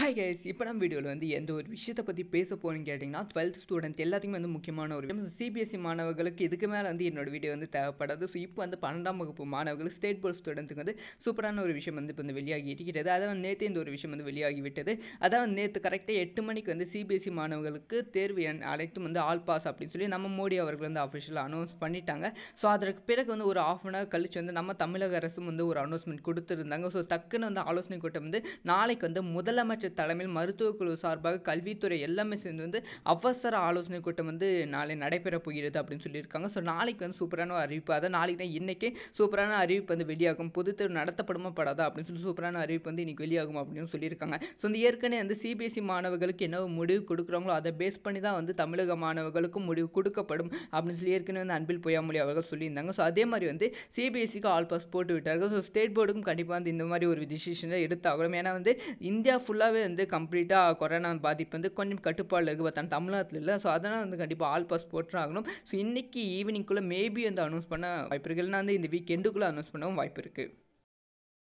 hi guys இப்போ நம்ம வீடியோவில் வந்து எந்த ஒரு விஷயத்தை பற்றி பேச போகிறோம்னு கேட்டிங்கன்னா டுவெல்த் ஸ்டூடெண்ட் எல்லாத்துக்குமே வந்து முக்கியமான ஒரு விஷயம் சிபிஎஸ்சி e மாணவர்களுக்கு இதுக்கு மேலே வந்து என்னோட வீடியோ வந்து தேவைப்படாது ஸோ இப்போ வந்து பன்னெண்டாம் வகுப்பு மாணவர்கள் ஸ்டேட் போர்ட் ஸ்டூடெண்ட்டுக்கு வந்து சூப்பரான ஒரு விஷயம் வந்து இப்போ வந்து வெளியாகி இருக்கிறது அதை வந்து நேற்று இந்த ஒரு விஷயம் வந்து வெளியாகி விட்டது வந்து நேற்று கரெக்டாக எட்டு மணிக்கு வந்து சிபிஎஸ்சி e மாணவர்களுக்கு தேர்வு எண் அனைத்தும் வந்து ஆல் பாஸ் அப்படின்னு சொல்லி நம்ம மோடி அவர்கள் வந்து அஃபிஷியலாக அனௌன்ஸ் பண்ணிட்டாங்க ஸோ அதற்கு பிறகு வந்து ஒரு ஆஃப் அன் ஹவர் கழிச்சு வந்து நம்ம தமிழக அரசும் வந்து ஒரு அனௌன்ஸ்மெண்ட் கொடுத்துருந்தாங்க ஸோ டக்குன்னு வந்து ஆலோசனை கூட்டம் வந்து நாளைக்கு வந்து முதலமைச்சர் முதலமைச்சர் தலைமையில் மருத்துவக்குழு சார்பாக கல்வித்துறை எல்லாமே சேர்ந்து வந்து அவசர ஆலோசனை கூட்டம் வந்து நாளை நடைபெற போகிறது அப்படின்னு சொல்லியிருக்காங்க ஸோ நாளைக்கு வந்து சூப்பரான அறிவிப்பு அதான் நாளைக்கு தான் இன்றைக்கே சூப்பரான அறிவிப்பு வந்து வெளியாகும் தேர்வு நடத்தப்படுமா படாதா அப்படின்னு சொல்லி சூப்பரான அறிவிப்பு வந்து இன்றைக்கி வெளியாகும் அப்படின்னு சொல்லியிருக்காங்க ஸோ இந்த ஏற்கனவே வந்து சிபிஎஸ்சி e மாணவர்களுக்கு என்ன முடிவு கொடுக்குறாங்களோ அதை பேஸ் பண்ணி தான் வந்து தமிழக மாணவர்களுக்கும் முடிவு கொடுக்கப்படும் அப்படின்னு சொல்லி ஏற்கனவே வந்து அன்பில் பொய்யாமொழி அவர்கள் சொல்லியிருந்தாங்க ஸோ அதே மாதிரி வந்து சிபிஎஸ்சிக்கு ஆல் பாஸ் போட்டு விட்டார்கள் ஸோ ஸ்டேட் போர்டுக்கும் கண்டிப்பாக வந்து இந்த மாதிரி ஒரு டிசிஷன் எடுத்தாகணும் ஏன்னா வந்து இந்தியா ஃபுல்லாகவே ஃபுல்லாகவே வந்து கம்ப்ளீட்டாக கொரோனா பாதிப்பு வந்து கொஞ்சம் கட்டுப்பாடில் இருக்குது பார்த்தா தமிழ்நாட்டில் இல்லை ஸோ அதனால் வந்து கண்டிப்பாக ஆல் பாஸ் போட்டுறாகணும் ஸோ இன்றைக்கி ஈவினிங்குள்ளே மேபி வந்து அனௌன்ஸ் பண்ண வாய்ப்பு இருக்குது இல்லைனா வந்து இந்த வீக் எண்டுக்குள்ளே அனௌன்ஸ் பண்ணவும் வாய்ப்பு இருக்குது